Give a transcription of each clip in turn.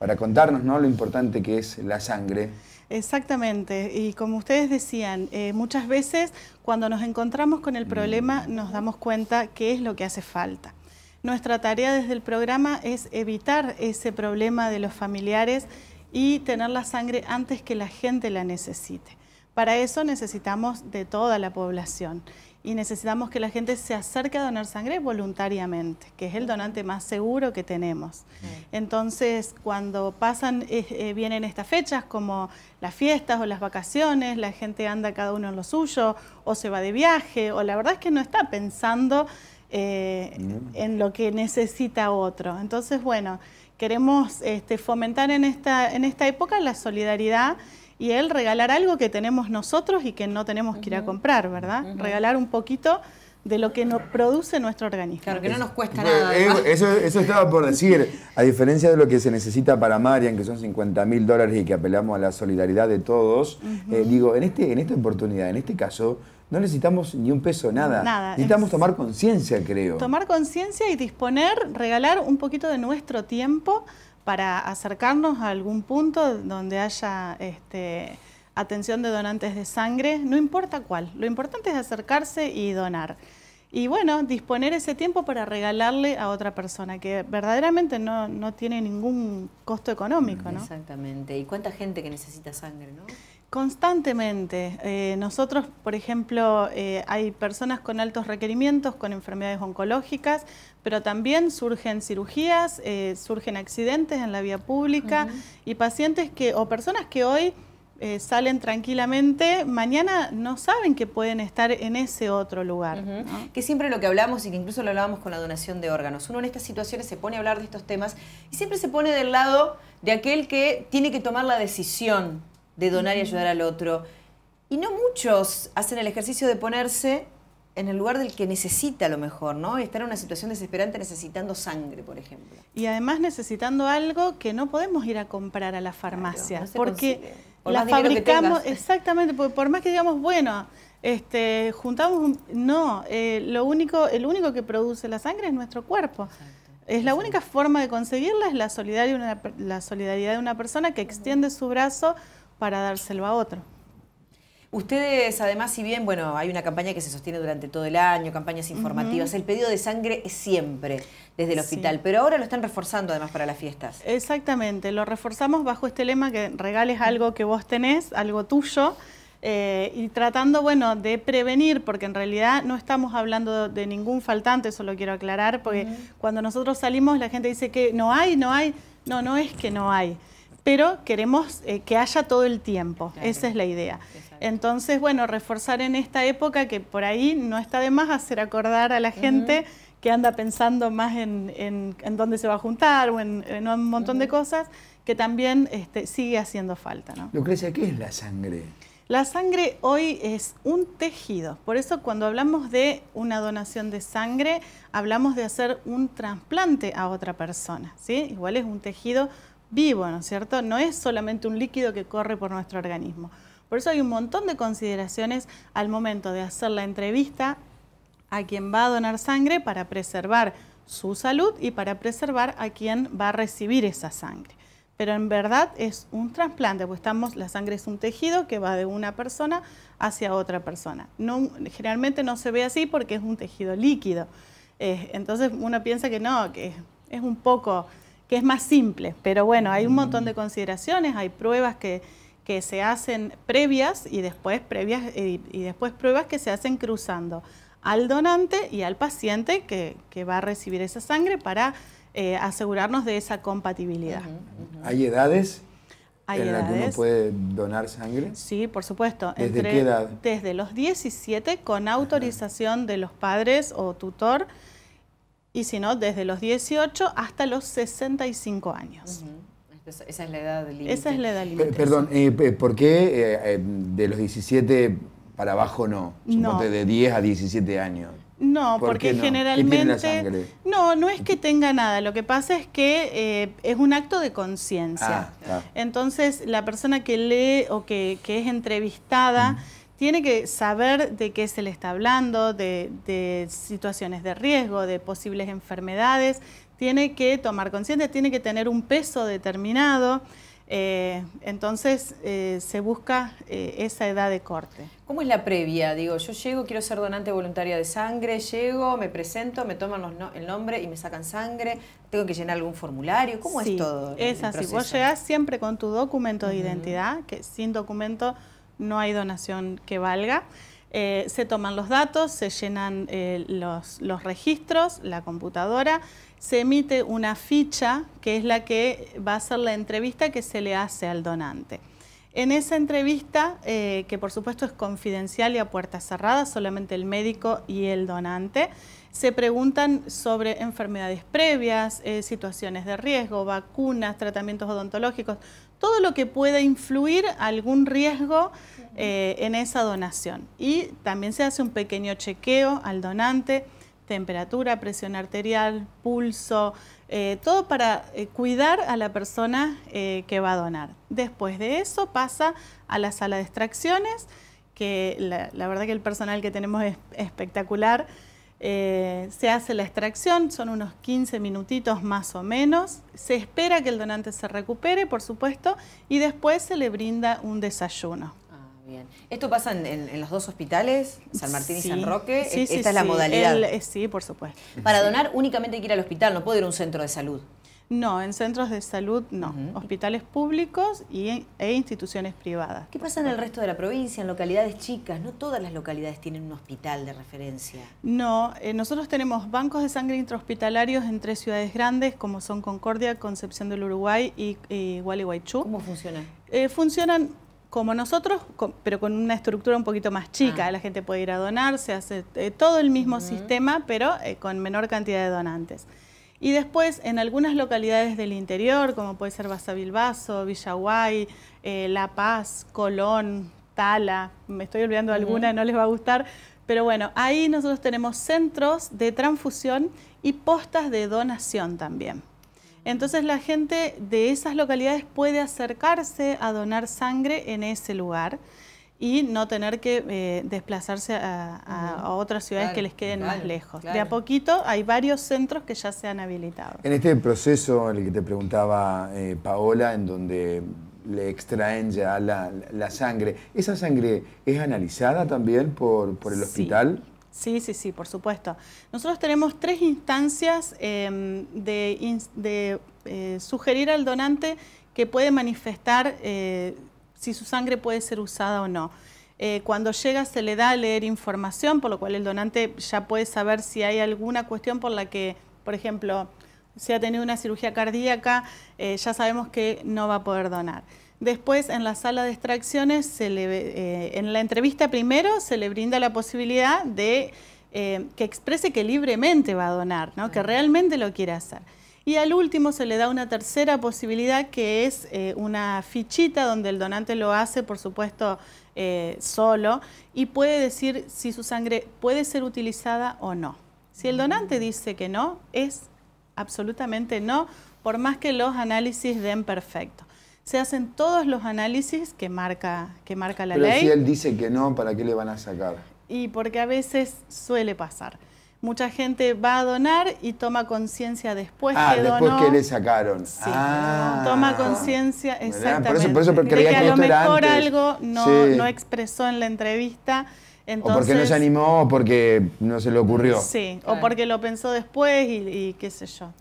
para contarnos ¿no? lo importante que es la sangre. Exactamente, y como ustedes decían, eh, muchas veces cuando nos encontramos con el problema mm. nos damos cuenta qué es lo que hace falta. Nuestra tarea desde el programa es evitar ese problema de los familiares y tener la sangre antes que la gente la necesite. Para eso necesitamos de toda la población y necesitamos que la gente se acerque a donar sangre voluntariamente, que es el donante más seguro que tenemos. Entonces, cuando pasan, eh, eh, vienen estas fechas como las fiestas o las vacaciones, la gente anda cada uno en lo suyo, o se va de viaje, o la verdad es que no está pensando eh, en lo que necesita otro. Entonces, bueno, queremos este, fomentar en esta, en esta época la solidaridad y él regalar algo que tenemos nosotros y que no tenemos que ir a comprar, ¿verdad? Regalar un poquito de lo que nos produce nuestro organismo. Claro, que no nos cuesta nada. Eh, eso, estaba por decir. A diferencia de lo que se necesita para Marian, que son 50 mil dólares y que apelamos a la solidaridad de todos, eh, digo, en, este, en esta oportunidad, en este caso, no necesitamos ni un peso, nada. nada necesitamos tomar conciencia, creo. Tomar conciencia y disponer, regalar un poquito de nuestro tiempo para acercarnos a algún punto donde haya este, atención de donantes de sangre, no importa cuál, lo importante es acercarse y donar. Y bueno, disponer ese tiempo para regalarle a otra persona, que verdaderamente no, no tiene ningún costo económico, ¿no? Exactamente. ¿Y cuánta gente que necesita sangre, no? Constantemente. Eh, nosotros, por ejemplo, eh, hay personas con altos requerimientos, con enfermedades oncológicas, pero también surgen cirugías, eh, surgen accidentes en la vía pública y pacientes que, o personas que hoy salen tranquilamente, mañana no saben que pueden estar en ese otro lugar. Que siempre lo que hablamos y que incluso lo hablábamos con la donación de órganos, uno en estas situaciones se pone a hablar de estos temas y siempre se pone del lado de aquel que tiene que tomar la decisión de donar y ayudar al otro. Y no muchos hacen el ejercicio de ponerse en el lugar del que necesita lo mejor, ¿no? Estar en una situación desesperante necesitando sangre, por ejemplo. Y además necesitando algo que no podemos ir a comprar a la farmacia, porque la fabricamos, exactamente, por más que digamos, bueno, este, juntamos, no, eh, lo único, el único que produce la sangre es nuestro cuerpo. es la única forma de conseguirla, es la solidaridad, la solidaridad de una persona que extiende su brazo para dárselo a otro. Ustedes, además, si bien, bueno, hay una campaña que se sostiene durante todo el año, campañas informativas, el pedido de sangre es siempre desde el hospital, pero ahora lo están reforzando además para las fiestas. Exactamente, lo reforzamos bajo este lema que regales algo que vos tenés, algo tuyo, eh, y tratando, bueno, de prevenir, porque en realidad no estamos hablando de ningún faltante, eso lo quiero aclarar, porque cuando nosotros salimos la gente dice que no hay, no hay, no, no es que no hay pero queremos eh, que haya todo el tiempo, esa es la idea. Entonces, bueno, reforzar en esta época que por ahí no está de más hacer acordar a la gente que anda pensando más en, dónde se va a juntar o en, un montón de cosas, que también este, sigue haciendo falta. Lucrecia, ¿qué es la sangre? La sangre hoy es un tejido, por eso cuando hablamos de una donación de sangre, hablamos de hacer un trasplante a otra persona, ¿sí? Igual es un tejido vivo, ¿no es cierto? No es solamente un líquido que corre por nuestro organismo. Por eso hay un montón de consideraciones al momento de hacer la entrevista a quien va a donar sangre para preservar su salud y para preservar a quien va a recibir esa sangre. Pero en verdad es un trasplante, pues estamos, la sangre es un tejido que va de una persona hacia otra persona. generalmente no se ve así porque es un tejido líquido. Eh, entonces uno piensa que no, que es un poco que es más simple, pero bueno, hay un montón mm. de consideraciones, hay pruebas que, que se hacen previas y después previas eh, y, después pruebas que se hacen cruzando al donante y al paciente que, va a recibir esa sangre para eh, asegurarnos de esa compatibilidad. ¿Hay edades en las que uno puede donar sangre? Sí, por supuesto. ¿Desde Desde los 17 con autorización de los padres o tutor y si no, desde los 18 hasta los 65 años. Esa es la edad límite. Esa es la edad límite. Perdón, eh, ¿por qué eh, eh, de los 17 para abajo no? no. de 10 a 17 años. No, ¿Por porque no? generalmente... no, no es que tenga nada, lo que pasa es que es un acto de conciencia. Ah, Entonces, la persona que lee o que, es entrevistada tiene que saber de qué se le está hablando, de, situaciones de riesgo, de posibles enfermedades, tiene que tomar conciencia, tiene que tener un peso determinado. Eh, entonces eh, se busca eh, esa edad de corte. ¿Cómo es la previa? Digo, yo llego, quiero ser donante voluntaria de sangre, llego, me presento, me toman el nombre y me sacan sangre, tengo que llenar algún formulario, ¿cómo es todo? Es así, vos llegás siempre con tu documento de identidad, que sin documento no hay donación que valga. Eh, se toman los datos, se llenan eh, los, registros, la computadora, se emite una ficha que es la que va a ser la entrevista que se le hace al donante. En esa entrevista, eh, que por supuesto es confidencial y a puerta cerrada, solamente el médico y el donante, se preguntan sobre enfermedades previas, eh, situaciones de riesgo, vacunas, tratamientos odontológicos, todo lo que pueda influir algún riesgo eh, en esa donación. Y también se hace un pequeño chequeo al donante, temperatura, presión arterial, pulso, eh, todo para cuidar a la persona que va a donar. Después de eso pasa a la sala de extracciones, que la, la verdad que el personal que tenemos es espectacular. Eh, se hace la extracción, son unos 15 minutitos más o menos. Se espera que el donante se recupere, por supuesto, y después se le brinda un desayuno. Ah, bien. ¿Esto pasa en, los dos hospitales, San Martín y San Roque? Esta es la modalidad. Eh, sí, por supuesto. Para donar únicamente hay que ir al hospital, no puede ir a un centro de salud. No, en centros de salud no. Hospitales públicos e instituciones privadas. ¿Qué pasa en el resto de la provincia, en localidades chicas? No todas las localidades tienen un hospital de referencia. No, eh, nosotros tenemos bancos de sangre intrahospitalarios en tres ciudades grandes como son Concordia, Concepción del Uruguay y, y Gualeguaychú. ¿Cómo funcionan? Eh, funcionan como nosotros, pero con una estructura un poquito más chica. Ah. La gente puede ir a donar, se hace eh, todo el mismo sistema, pero eh, con menor cantidad de donantes. Y después, en algunas localidades del interior, como puede ser Basavilbaso, Villaguay, eh, La Paz, Colón, Tala, me estoy olvidando de alguna, no les va a gustar, pero bueno, ahí nosotros tenemos centros de transfusión y postas de donación también. Entonces la gente de esas localidades puede acercarse a donar sangre en ese lugar y no tener que eh, desplazarse a, otras ciudades que les queden más lejos. De a poquito hay varios centros que ya se han habilitado. En este proceso, en el que te preguntaba eh, Paola, en donde le extraen ya la, sangre, ¿esa sangre es analizada también por, el hospital? Sí, sí, sí, por supuesto. Nosotros tenemos tres instancias em, de eh, sugerir al donante que puede manifestar si su sangre puede ser usada o no. Eh, cuando llega se le da a leer información, por lo cual el donante ya puede saber si hay alguna cuestión por la que, por ejemplo, si ha tenido una cirugía cardíaca, eh, ya sabemos que no va a poder donar. Después, en la sala de extracciones, eh, en la entrevista primero se le brinda la posibilidad de que exprese que libremente va a donar, ¿no? que realmente lo quiere hacer. Y al último se le da una tercera posibilidad que es eh, una fichita donde el donante lo hace, por supuesto, eh, solo y puede decir si su sangre puede ser utilizada o no. Si el donante mm. dice que no, es absolutamente no, por más que los análisis den perfecto. Se hacen todos los análisis que marca, que marca la ley. Pero si él dice que no, ¿para qué le van a sacar? Y porque a veces suele pasar mucha gente va a donar y toma conciencia después ah, que después que le sacaron. Sí, ah, toma conciencia, exactamente. Por eso, por eso porque que a lo mejor algo no, no, expresó en la entrevista. o porque no se animó o porque no se le ocurrió. Sí, o porque lo pensó después y, qué sé yo.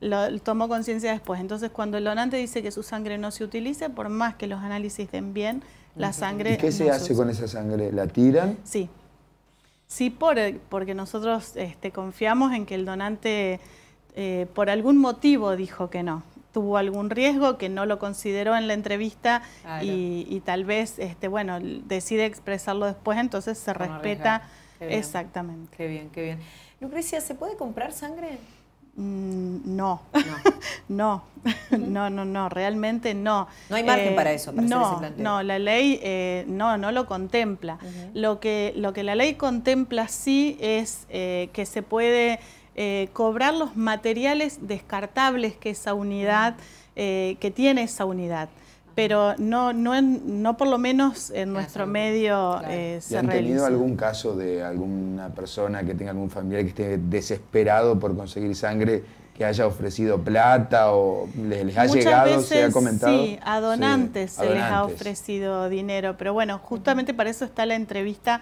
lo, tomó conciencia después. Entonces, cuando el donante dice que su sangre no se utilice, por más que los análisis den bien, la sangre... ¿Y qué se hace con esa sangre? ¿La tiran? Sí, Sí, eh, porque nosotros este, confiamos en que el donante eh, por algún motivo dijo que no. Tuvo algún riesgo que no lo consideró en la entrevista y, tal vez, este, bueno, decide expresarlo después, entonces se respeta. Exactamente. Qué bien, qué bien. Lucrecia, ¿se puede comprar sangre? Mm, no. No. no, no, no, realmente no. No hay margen para eso, no, No, la ley eh, no, no lo contempla. lo, que, lo que la ley contempla sí es eh, que se puede eh, cobrar los materiales descartables que esa unidad, que tiene esa unidad pero no, no, no por lo menos en nuestro medio eh, se ¿Y han tenido algún caso de alguna persona que tenga algún familiar que esté desesperado por conseguir sangre que haya ofrecido plata o les, ha llegado, se ha comentado. Sí, a donantes se les ha ofrecido dinero, pero bueno, justamente para eso está la entrevista,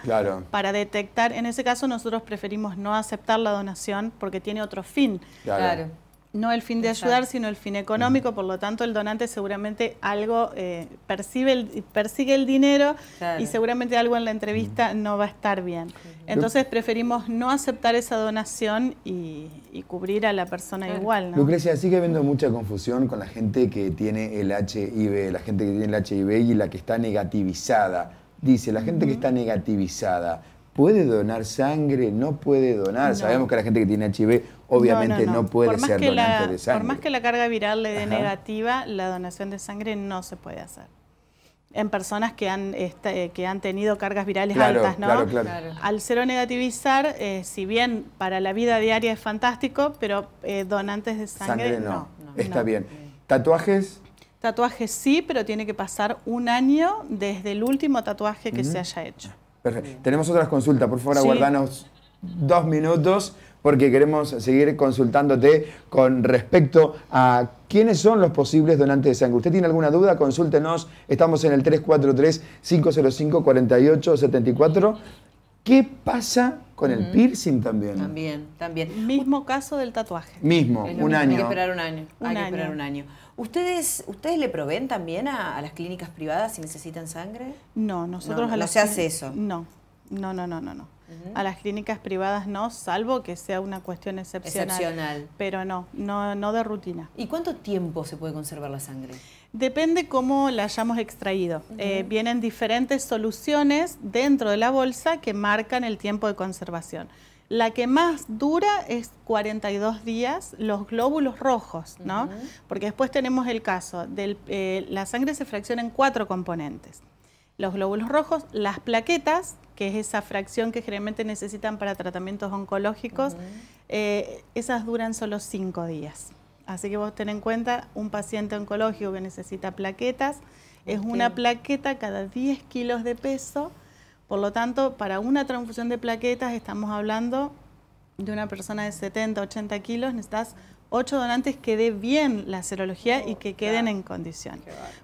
para detectar, en ese caso nosotros preferimos no aceptar la donación porque tiene otro fin. claro no el fin de ayudar, sino el fin económico, por lo tanto el donante seguramente algo eh, percibe el, persigue el dinero y seguramente algo en la entrevista no va a estar bien. Entonces preferimos no aceptar esa donación y, cubrir a la persona igual. Lucrecia, sigue habiendo mucha confusión con la gente que tiene el HIV, la gente que tiene el HIV y la que está negativizada. Dice, la gente que está negativizada, ¿puede donar sangre? ¿No puede donar? Sabemos que la gente que tiene HIV obviamente no, puede ser donante de sangre. Por más que la carga viral le dé negativa, la donación de sangre no se puede hacer. En personas que han, este, eh, que han tenido cargas virales altas, ¿no? Claro, claro. Al cero negativizar, eh, si bien para la vida diaria es fantástico, pero eh, donantes de sangre, no. Está bien. ¿Tatuajes? Tatuajes sí, pero tiene que pasar un año desde el último tatuaje que se haya hecho. Perfecto. Tenemos otras consultas, por favor, aguardanos dos minutos porque queremos seguir consultándote con respecto a quiénes son los posibles donantes de sangre. ¿Usted tiene alguna duda? Consúltenos. Estamos en el 343-505-4874. ¿Qué pasa con el piercing también? También, también. Mismo caso del tatuaje. Mismo, un año. Hay que esperar un año. Hay que esperar un año. ¿Ustedes, ¿Ustedes le proveen también a, las clínicas privadas si necesitan sangre? No, nosotros a las... No se hace eso. no, no, no, no. no. A las clínicas privadas no, salvo que sea una cuestión excepcional. Pero no, no, no de rutina. ¿Y cuánto tiempo se puede conservar la sangre? Depende cómo la hayamos extraído. Eh, vienen diferentes soluciones dentro de la bolsa que marcan el tiempo de conservación. La que más dura es 42 días, los glóbulos rojos, ¿no? Porque después tenemos el caso, de eh, la sangre se fracciona en cuatro componentes los glóbulos rojos, las plaquetas, que es esa fracción que generalmente necesitan para tratamientos oncológicos, eh, esas duran solo cinco días. Así que vos ten en cuenta, un paciente oncológico que necesita plaquetas, es una plaqueta cada 10 kilos de peso, por lo tanto, para una transfusión de plaquetas estamos hablando de una persona de 70, 80 kilos, necesitas ocho donantes que dé bien la serología y que queden en condición.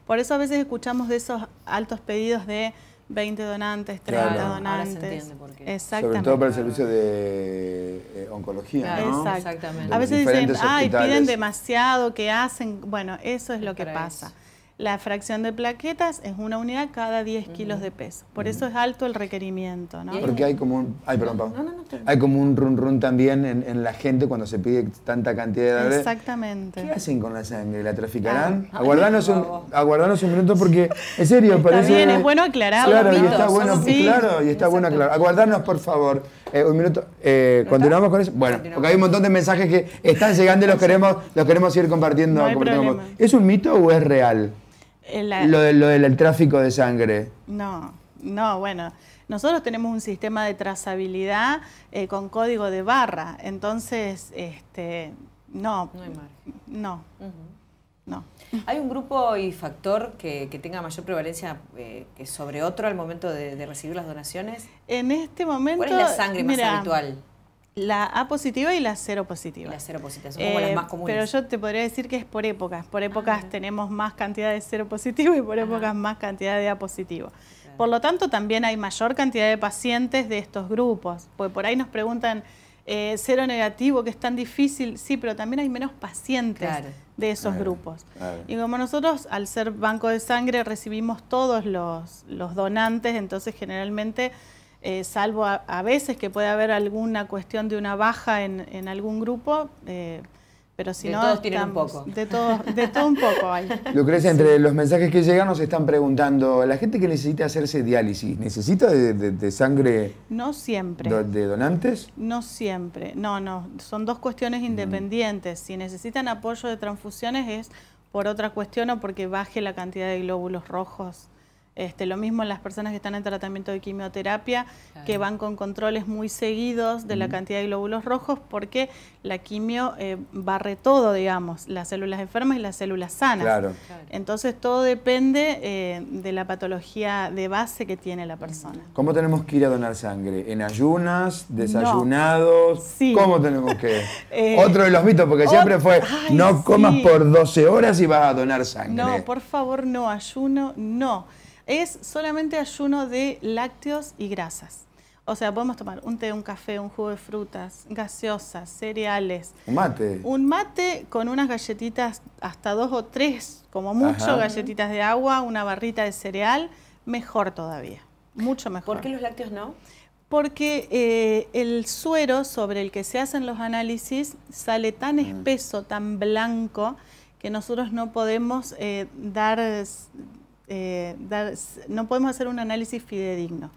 Por eso a veces escuchamos de esos altos pedidos de 20 donantes, 30 claro. donantes. Exactamente. Eh, Sobre todo para el servicio de eh, oncología, ¿no? Exactamente. A veces dicen, ay, piden demasiado, ¿qué hacen? Bueno, eso es lo que pasa. La fracción de plaquetas es una unidad cada 10 kilos de peso. Por eso es alto el requerimiento. ¿no? Porque hay como un, ay, perdón, hay como un run run también en, la gente cuando se pide tanta cantidad de Exactamente. ¿Qué hacen con la sangre? ¿La traficarán? Ah. aguardanos, un, minuto porque, Es serio, está es bueno aclarar. Claro, y está bueno, claro, Aguardarnos, por favor. Eh, un minuto. Eh, ¿Continuamos con eso? Bueno, porque hay un montón de mensajes que están llegando y los queremos, los queremos ir compartiendo. compartiendo. ¿Es un mito o es real? Lo, del tráfico de sangre. No, no, bueno. Nosotros tenemos un sistema de trazabilidad eh, con código de barra, entonces, este, no. No hay margen. No. ¿Hay un grupo y factor que, tenga mayor prevalencia eh, que sobre otro al momento de, recibir las donaciones? En este momento... ¿Cuál es la sangre más habitual? La A positiva y la cero positiva. la cero positiva, son como las eh, más comunes. Pero yo te podría decir que es por épocas. Por épocas ah, tenemos más cantidad de cero positivo y por épocas más cantidad de A positivo. Por lo tanto, también hay mayor cantidad de pacientes de estos grupos. Pues por ahí nos preguntan eh, cero negativo, que es tan difícil. Sí, pero también hay menos pacientes de esos grupos. Y como nosotros, al ser banco de sangre, recibimos todos los donantes, entonces generalmente eh, salvo a, veces que puede haber alguna cuestión de una baja en, algún grupo, eh, pero si de no... Todos tienen un poco. De, todo, de todo un poco hay. Lucrecia, entre los mensajes que llegan nos están preguntando, la gente que necesita hacerse diálisis, ¿necesita de, sangre? No siempre. ¿De donantes? No siempre, no, no, son dos cuestiones mm. independientes. Si necesitan apoyo de transfusiones es por otra cuestión o porque baje la cantidad de glóbulos rojos este, lo mismo las personas que están en tratamiento de quimioterapia, que van con controles muy seguidos de la cantidad de glóbulos rojos, porque la quimio eh, barre todo, digamos, las células enfermas y las células sanas. Entonces todo depende eh, de la patología de base que tiene la persona. ¿Cómo tenemos que ir a donar sangre? ¿En ayunas? ¿Desayunados? Sí. ¿Cómo tenemos que? Eh, Otro de los mitos, porque siempre fue, no comas por 12 horas y vas a donar sangre. No, por favor, no, ayuno, no es solamente ayuno de lácteos y grasas. O sea, podemos tomar un té, un café, un jugo de frutas, gaseosas, cereales. Un mate. Un mate con unas galletitas, hasta dos o tres, como mucho, galletitas de agua, una barrita de cereal, mejor todavía, mucho mejor. ¿Por qué los lácteos no? Porque eh, el suero sobre el que se hacen los análisis sale tan mm. espeso, tan blanco, que nosotros no podemos eh, dar eh, no podemos hacer un análisis fidedigno.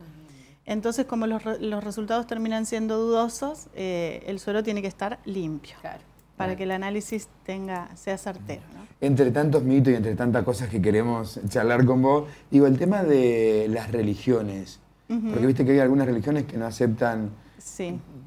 Entonces, como los, los resultados terminan siendo dudosos, eh, el suelo tiene que estar limpio. Para que el análisis tenga, sea certero. Entre tantos mitos y entre tantas cosas que queremos charlar con vos, digo, el tema de las religiones. Porque viste que hay algunas religiones que no aceptan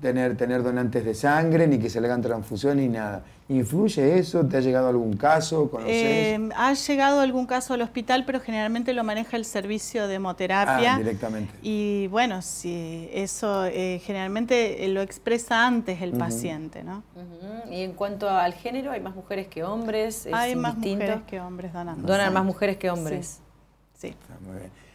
tener, tener donantes de sangre, ni que se le hagan transfusión ni nada. ¿Influye eso? ¿Te ha llegado algún caso? Eh, ha llegado algún caso al hospital, pero generalmente lo maneja el servicio de hemoterapia. Ah, directamente. Y bueno, si eso eh, generalmente eh, lo expresa antes el paciente, ¿no? Y en cuanto al género, ¿hay más mujeres que hombres? Hay más mujeres que hombres donando. Donan más mujeres que hombres. Sí. sí.